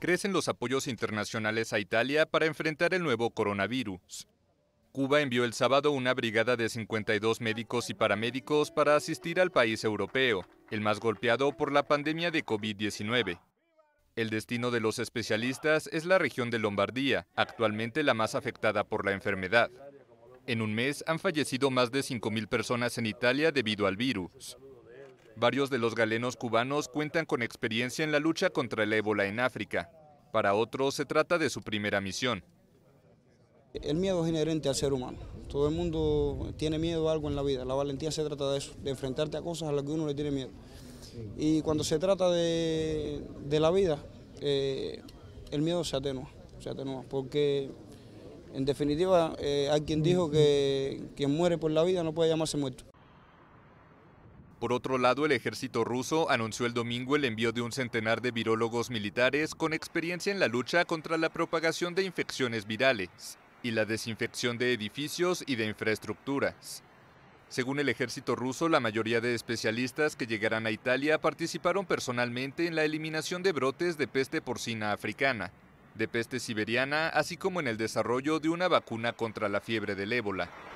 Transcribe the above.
Crecen los apoyos internacionales a Italia para enfrentar el nuevo coronavirus. Cuba envió el sábado una brigada de 52 médicos y paramédicos para asistir al país europeo, el más golpeado por la pandemia de COVID-19. El destino de los especialistas es la región de Lombardía, actualmente la más afectada por la enfermedad. En un mes han fallecido más de 5.000 personas en Italia debido al virus. Varios de los galenos cubanos cuentan con experiencia en la lucha contra el ébola en África. Para otros se trata de su primera misión. El miedo es inherente al ser humano. Todo el mundo tiene miedo a algo en la vida. La valentía se trata de eso, de enfrentarte a cosas a las que uno le tiene miedo. Y cuando se trata de, la vida, eh, el miedo se atenúa, se porque en definitiva eh, hay quien dijo que quien muere por la vida no puede llamarse muerto. Por otro lado, el ejército ruso anunció el domingo el envío de un centenar de virólogos militares con experiencia en la lucha contra la propagación de infecciones virales y la desinfección de edificios y de infraestructuras. Según el ejército ruso, la mayoría de especialistas que llegarán a Italia participaron personalmente en la eliminación de brotes de peste porcina africana, de peste siberiana, así como en el desarrollo de una vacuna contra la fiebre del ébola.